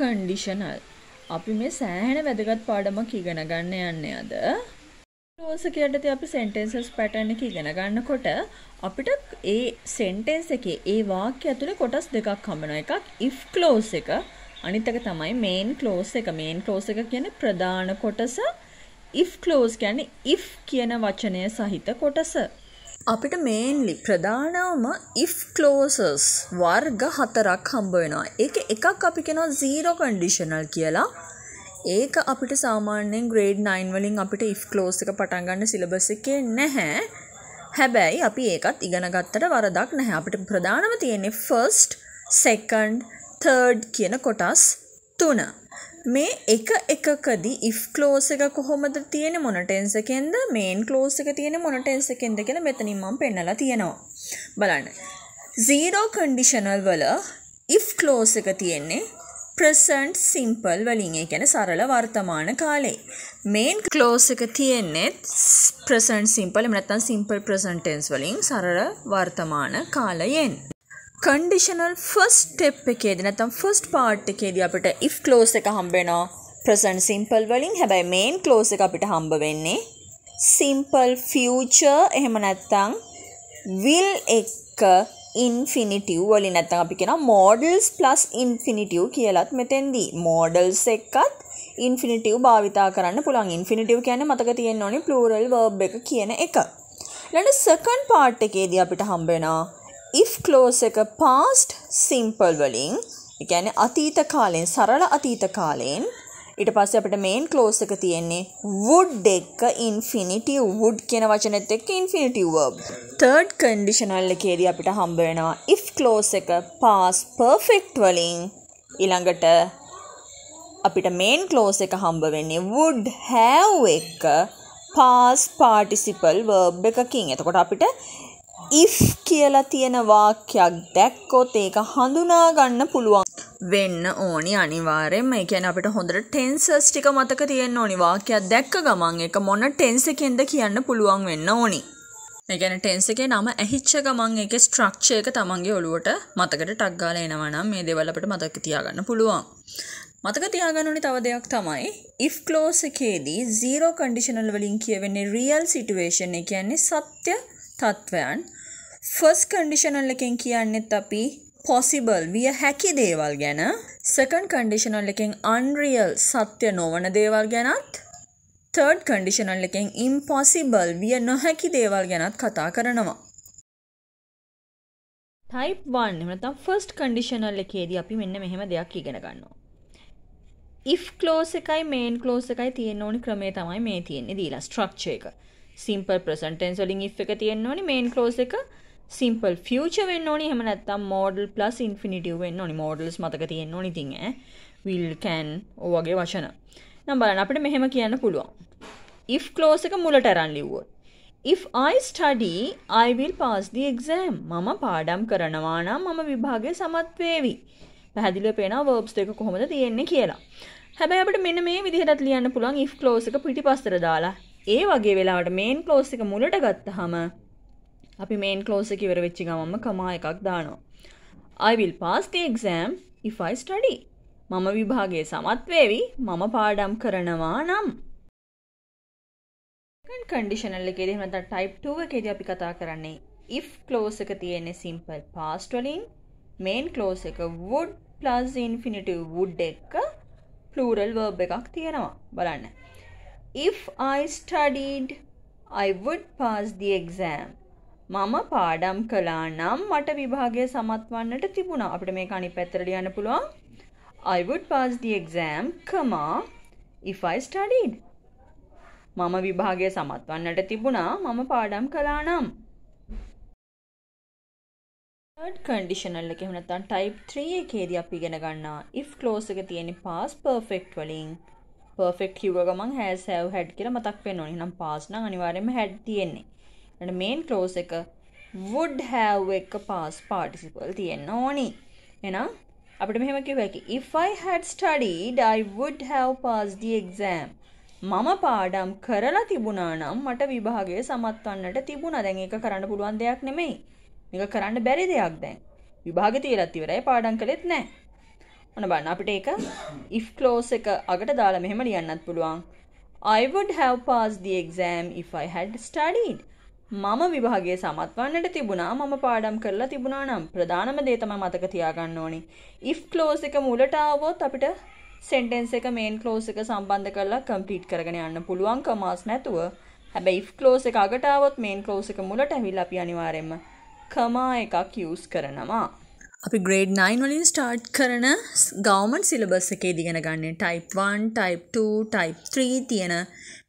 කන්ඩිෂනල් අපි මේ සෑහෙන වැදගත් පාඩමක් ඉගෙන ගන්න යන්නේ අද රෝසකයටදී අපි සෙන්ටෙන්සස් පැටර්න් එක ඉගෙන ගන්නකොට අපිට ඒ සෙන්ටෙන්ස් එකේ ඒ වාක්‍ය ඇතුලේ කොටස් දෙකක් හම්බෙනවා එකක් if clause එක අනිත් එක තමයි main clause එක main clause එක කියන්නේ ප්‍රධාන කොටස if clause කියන්නේ if කියන වචනය සහිත කොටස අපිට මේන්ලි ප්‍රධානවම if clauses වර්ග හතරක් හම්බ වෙනවා. ඒක එකක් අපි කියනවා zero conditional කියලා. ඒක අපිට සාමාන්‍යයෙන් grade 9 වලින් අපිට if clause එක පටන් ගන්න syllabus එකේ නැහැ. හැබැයි අපි ඒකත් ඉගෙන ගත්තට වරදක් නැහැ. අපිට ප්‍රධානම තියෙන්නේ first, second, third කියන කොටස් තුන. මේ එක එකකදී if clause එක කොහොමද තියෙන්නේ මොන tense එකෙන්ද main clause එක තියෙන්නේ මොන tense එකෙන්ද කියලා මෙතනින් මම පෙන්නලා තියෙනවා බලන්න zero conditional වල if clause එක තියෙන්නේ present simple වලින් ඒ කියන්නේ සරල වර්තමාන කාලේ main clause එක තියෙන්නේ present simple එහෙම නැත්නම් simple present tense වලින් සරල වර්තමාන කාලයෙන් කන්ඩිෂනල් ෆස් ටෙප් එකේද නැතම් ෆස්ට් පාට් එකේද අපට ඉෆ් කලෝස් එක හම්බෙනවා ප්‍රසන් සිම්පල් වලින් හැබැයි මේන් කලෝස් එක අපිට හම්බ වෙන්නේ සිම්පල් ෆියචර් එහෙම නැත්තං විල් එක්ක ඉන්ෆිනිටව් වලි නැත්තං අපි කෙන මෝඩල්ස් ප්ලස් ඉන්ෆිනිටව් කියලත් මෙතැන්දී මෝඩල්ස් එක්කත් ඉන්ෆිනිටව් භාවිතා කරන්න පුළන් ඉන්ෆිනිටව් කියන මතක තියෙන් ඕනි පලූරල් වර්බ් එක කියන එක ලට සකන් පාට් එකේදී අපිට හම්බෙනවා ක්ලෝස් එක past simple වලින් ඒ කියන්නේ අතීත කාලයෙන් සරල අතීත කාලයෙන් ඊට පස්සේ අපිට මේන් ක්ලෝස් එක තියෙන්නේ would එක infinitive would කියන වචනෙත් එක්ක infinitive verb. third conditional එකේදී අපිට හම්බ වෙනවා if clause එක past perfect වලින් ඊළඟට අපිට මේන් clause එක හම්බ වෙන්නේ would have එක past participle verb එකකින්. එතකොට අපිට if කියලා තියෙන වාක්‍යයක් දැක්කොත් ඒක හඳුනා ගන්න පුළුවන් වෙන්න ඕනි අනිවාර්යෙන්ම. ඒ කියන්නේ අපිට හොඳට ටෙන්සස් ටික මතක තියෙන්න ඕනි. වාක්‍යයක් දැක්ක ගමන් ඒක මොන ටෙන්ස් එකෙන්ද කියන්න පුළුවන් වෙන්න ඕනි. ඒ කියන්නේ ටෙන්ස් එකේ නම ඇහිච්ච ගමන් ඒකේ ස්ට්‍රක්චර් එක තමන්ගේ ඔළුවට මතකට ටක් ගාලා එනවා නම් මේ දේවල් අපිට මතක තියාගන්න පුළුවන්. මතක තියාගන්න ඕනේ තව දෙයක් තමයි if clause එකේදී zero conditional වලින් කියවෙන්නේ real situation. ඒ කියන්නේ සත්‍ය තත්ත්වයන් ෆස් කන්ඩිෂනල් එකෙන් කියන්නෙත් අපි පොසිබල් විය හැකි දේවල් ගැන සකන් කන්ඩිෂනල් එකෙන් අන්රියල් සත්‍ය නොවන දේවල් ගැනත් තර්ඩ් කන්ඩිෂනල් එකෙන් ඉම්පොසිබල් විය නොහැකි දේවල් ගැනත් කතා කරනවා ටයිප් 1 නැත්නම් ෆස්ට් කන්ඩිෂනල් එකේදී අපි මෙන්න මෙහෙම දෙයක් ඉගෙන ගන්නවා. if clause එකයි main clause එකයි තියෙන ඕනි ක්‍රමය තමයි මේ තියෙන්නේ දීලා ස්ට්‍රක්චර් එක. simple present tense වලින් if එක තියෙන්න ඕනේ main clause එක simple future වෙන්න ඕනේ එහෙම නැත්නම් model plus infinitive වෙන්න ඕනේ models මතක තියෙන්න ඕනේ ඉතින් ඈ will can ඔය වගේ වචන. නම් බලන්න අපිට මෙහෙම කියන්න පුළුවන්. if clause එක මුලට අරන් ලිව්වොත් if i study i will pass the exam මම පාඩම් කරනවා නම් මම විභාගය සමත් වේවි. පැහැදිලිව පේනවා verbs දෙක කොහොමද තියෙන්නේ කියලා. හැබැයි අපිට මෙන්න මේ විදිහටත් ලියන්න පුළුවන් if clause එක පිටිපස්සට දාලා ඒ වගේ වෙලාවට මේන් ක්ලෝස් එක මුලට ගත්තාම අපි මේන් ක්ලෝස් එක ඉවර වෙච්ච ගමන්ම කමා එකක් දානවා. I will pass the exam if I study. මම විභාගයේ සමත් වේවි. මම පාඩම් කරනවා නම්. කන්ඩිෂනල් එකේදී එහෙම නැත්නම් type 2 එකේදී අපි කතා කරන්නේ if clause එක තියෙන්නේ simple past වලින් main clause එක would plus infinitive would එක plural verb එකක් තියෙනවා. බලන්න. if I studied I would pass the exam. මම පාඩම් කළා නම් මට විභාගය සමත්වන්නට තිබුණා. අපිට මේක අනිත් පැත්තට ලියන්න පුළුවන්. I would pass the exam, comma, if I studied. මම විභාගය සමත්වන්නට තිබුණා. මම පාඩම් කළා නම්. third conditional එකේ එහෙම නැත්නම් type 3 එකේදී අපි ඉගෙන ගන්නවා if clause එක තියෙන්නේ past perfect වලින් පර්ෆෙක්් කිව ගමන් හැ සැව් හැඩ් කියර මතක් වෙන ඕනි නම් පාස්න අනිවාරයම හැඩ් තියෙන්නේ ට මේන් කලෝස එක වුඩ් හැව් එක පාස් පාටිසිපල් තියෙන්න ඕනි එනම් අපට මෙහෙමකි වැකි if I had studied I would have passed the exam මම පාඩම් කරලා තිබුණා නම් මට විභාගය සමත්වන්නට තිබුණ දැන් ඒක කරන්න පුළුවන් දෙයක් නෙමෙයි මේක කරන්න බැරි දෙයක් දැන් විභාග තියලත් ඉවරයි පාඩම් කළෙත් නැහැ ඔන්න බලන්න අපිට ඒක if clause එක අගට දාලා මෙහෙම ලියන්නත් පුළුවන් I would have passed the exam if I had studied මම විභාගයේ සමත් වන්නට තිබුණා මම පාඩම් කරලා තිබුණා නම් ප්‍රධානම දේ තමයි මතක තියාගන්න ඕනේ if clause එක මුලට ආවොත් අපිට sentence එක main clause එක සම්බන්ධ කරලා complete කරගෙන යන්න පුළුවන් commas නැතුව හැබැයි if clause එක අගට ආවොත් main clause එක මුලට ඇවිල්ලා අපි අනිවාර්යයෙන්ම comma එකක් use කරනවා අපි ග්‍රේඩ් 9 වලින් ස්ටාර්ට් කරන ගවර්න්මන්ට් සිලබස් එකේදී ඉගෙන ගන්න ටයිප් 1, ටයිප් 2, ටයිප් 3 තියෙන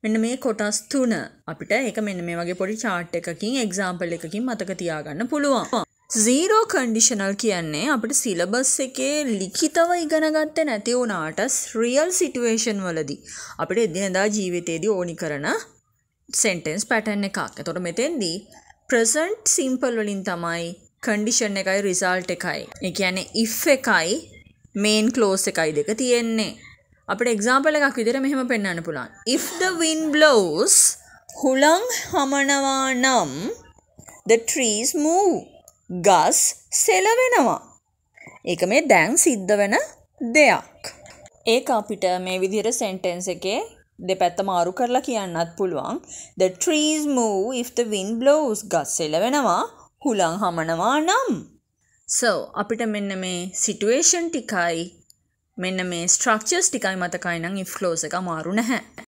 මෙන්න මේ කොටස් තුන අපිට ඒක මෙන්න මේ වගේ පොඩි chart එකකින් example එකකින් මතක තියාගන්න පුළුවන්. zero conditional කියන්නේ අපිට සිලබස් එකේ ලිඛිතව ඉගෙන ගත්තේ නැති වුණාට real situation වලදී අපිට එදිනදා ජීවිතේදී ඕනි කරන sentence pattern එකක්. එතකොට මෙතෙන්දී present simple වලින් තමයි කන්ඩිෂන් එකයි රිසාල්ට් එකයි එකැන ඉ් එකයි මේන් කලෝස් එකයි දෙක තියෙන්නේ අපට එක්සාම්පල එකක් විදිර මෙහෙම පෙන්න්න පුළන් ඉ්ද වින් බ්ලෝස් හුළං හමනවා නම් ද ට්‍රීස් මූ ගස් සෙලවෙනවා ඒක මේ දැන් සිද්ධ වෙන දෙයක් ඒ අපිට මේ විදිර සෙන්ටෙන්ස එකේ දෙපැත්ත මාරු කරලා කියන්නත් පුළුවන් ද ට්‍රීස් මූ ඉ්ත වින් බ්ලෝස් ගස් සෙලවෙනවා හුලං හමනවා නම්. සෝ අපිට මෙන්න මේ සිටුවේෂන් ටිකයි මෙන්න මේ ස්ට්‍රක්චර්ස් ටිකයි මතකයි නම් ඉෆ්ලෝස එක මාරු නැහැ.